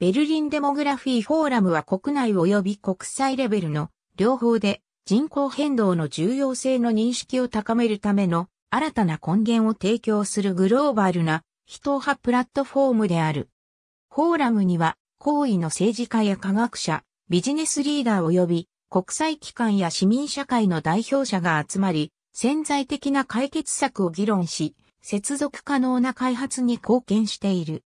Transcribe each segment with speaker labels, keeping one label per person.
Speaker 1: ベルリンデモグラフィーフォーラムは国内及び国際レベルの両方で人口変動の重要性の認識を高めるための新たな根源を提供するグローバルな人派プラットフォームである。フォーラムには行為の政治家や科学者、ビジネスリーダー及び国際機関や市民社会の代表者が集まり、潜在的な解決策を議論し、接続可能な開発に貢献している。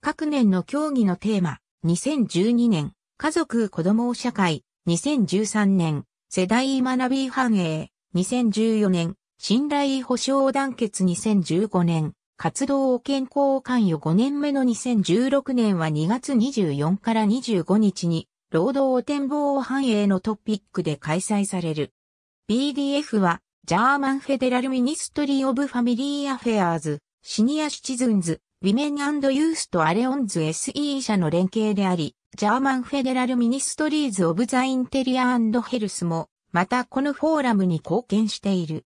Speaker 1: 各年の競技のテーマ、2012年、家族子供を社会、2013年、世代学び繁栄、2014年、信頼保障団結2015年、活動を健康関与5年目の2016年は2月24から25日に、労働展望繁栄のトピックで開催される。BDF は、ジャーマンフェデラルミニストリーオブファミリーアフェアーズ、シニアシチズンズ、ウィメンユースとアレオンズ SE 社の連携であり、ジャーマンフェデラルミニストリーズ・オブ・ザ・インテリアヘルスも、またこのフォーラムに貢献している。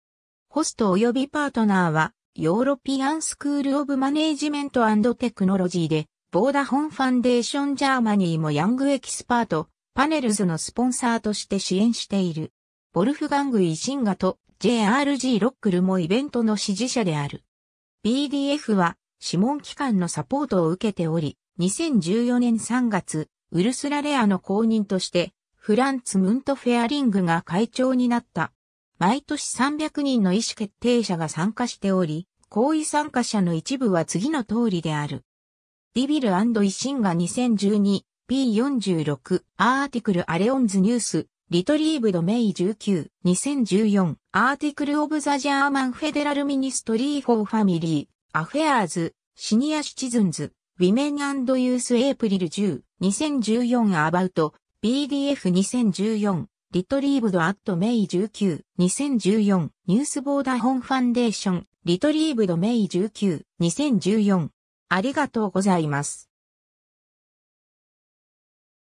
Speaker 1: ホスト及びパートナーは、ヨーロピアンスクール・オブ・マネージメントテクノロジーで、ボーダホンファンデーション・ジャーマニーもヤングエキスパート、パネルズのスポンサーとして支援している。ボルフガング・イシンガと JRG ロックルもイベントの支持者である。BDF は諮問機関のサポートを受けており、2014年3月、ウルスラレアの公認として、フランツ・ムント・フェアリングが会長になった。毎年300人の意思決定者が参加しており、行為参加者の一部は次の通りである。ディビル維新が 2012P46 アーティクルアレオンズニュースリトリーブドメイ19 2014アーティクルオブザジャーマンフェデラルミニストリーフォーファミリーアフェアーズ、シニアシチズンズ、ウィメンユースエイプリル10、2014アバウト、BDF2014、リトリーブドアットメイ19、2014、ニュースボーダーホンファンデーション、リトリーブドメイ19、2014。ありがとうございます。